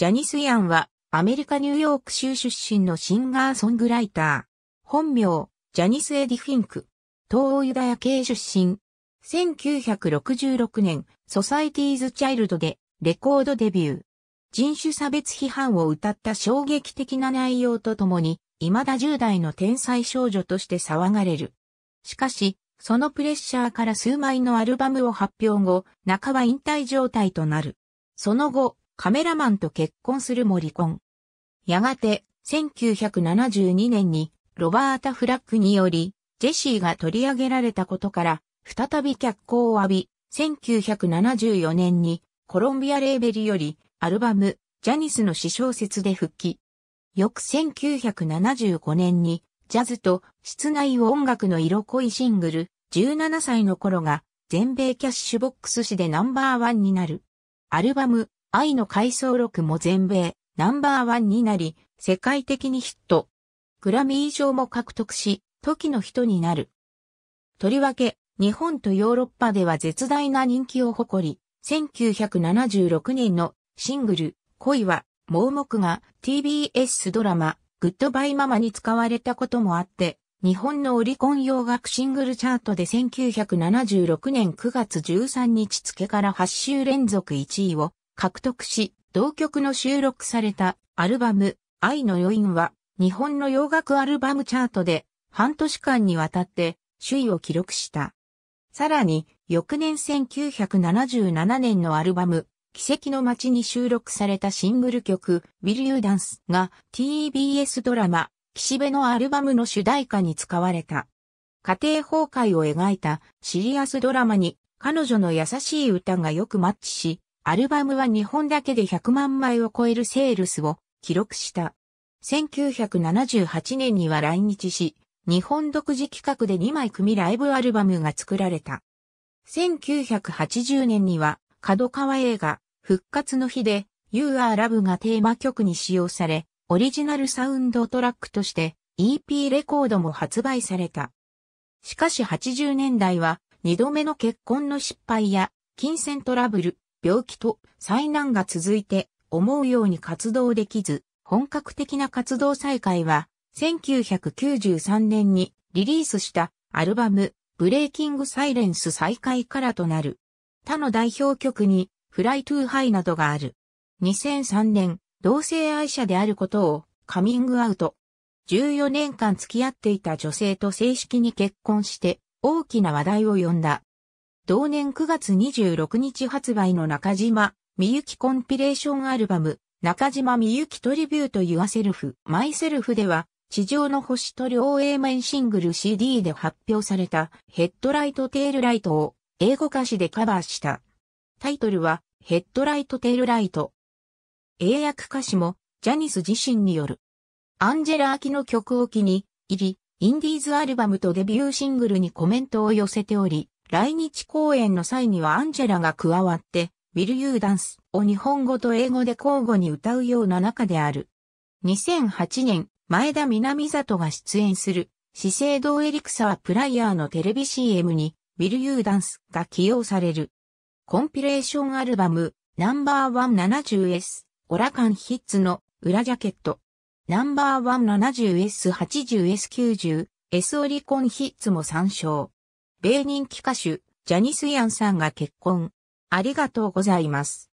ジャニス・ヤンは、アメリカ・ニューヨーク州出身のシンガーソングライター。本名、ジャニス・エディ・フィンク。東欧ユダヤ系出身。1966年、ソサイティーズ・チャイルドで、レコードデビュー。人種差別批判を歌った衝撃的な内容とともに、未だ10代の天才少女として騒がれる。しかし、そのプレッシャーから数枚のアルバムを発表後、半ば引退状態となる。その後、カメラマンと結婚するも離婚。やがて、1972年にロバータ・フラッグにより、ジェシーが取り上げられたことから、再び脚光を浴び、1974年にコロンビアレーベルよりアルバム、ジャニスの詩小説で復帰。翌1975年に、ジャズと室内音楽の色濃いシングル、17歳の頃が全米キャッシュボックス誌でナンバーワンになる。アルバム、愛の回想録も全米ナンバーワンになり、世界的にヒット。グラミー賞も獲得し、時の人になる。とりわけ、日本とヨーロッパでは絶大な人気を誇り、1976年のシングル、恋は、盲目が TBS ドラマ、グッドバイママに使われたこともあって、日本のオリコン洋楽シングルチャートで1976年9月13日付から8週連続1位を獲得し、同曲の収録されたアルバム、愛の余韻は、日本の洋楽アルバムチャートで、半年間にわたって、首位を記録した。さらに、翌年1977年のアルバム、奇跡の街に収録されたシングル曲、Will You Dance が TBS ドラマ、岸辺のアルバムの主題歌に使われた。家庭崩壊を描いたシリアスドラマに彼女の優しい歌がよくマッチし、アルバムは日本だけで100万枚を超えるセールスを記録した。1978年には来日し、日本独自企画で2枚組ライブアルバムが作られた。1980年には、角川映画、復活の日で、You Are Love がテーマ曲に使用され、オリジナルサウンドトラックとして EP レコードも発売された。しかし80年代は、2度目の結婚の失敗や、金銭トラブル、病気と災難が続いて思うように活動できず、本格的な活動再開は、1993年にリリースしたアルバム、ブレイキングサイレンス再開からとなる。他の代表曲に、フライトゥーハイなどがある。2003年、同性愛者であることをカミングアウト。14年間付き合っていた女性と正式に結婚して大きな話題を呼んだ。同年9月26日発売の中島みゆきコンピレーションアルバム、中島みゆきトリビュートユアセルフ・マイセルフでは、地上の星と両 A 面シングル CD で発表されたヘッドライトテールライトを英語歌詞でカバーした。タイトルはヘッドライトテールライト。英訳歌詞もジャニス自身による。アンジェラ・アキの曲を機に入り、インディーズアルバムとデビューシングルにコメントを寄せており、来日公演の際にはアンジェラが加わって、Will You Dance を日本語と英語で交互に歌うような中である。2008年、前田南里が出演する、資生堂エリクサープライヤーのテレビ CM に、Will You Dance が起用される。コンピレーションアルバム、ナンバーワン7 0 s オラカンヒッツの裏ジャケット。ナンバーワン7 0 s 8 0 s 9 0 s オリコンヒッツも参照。米人気歌手、ジャニス・ヤンさんが結婚。ありがとうございます。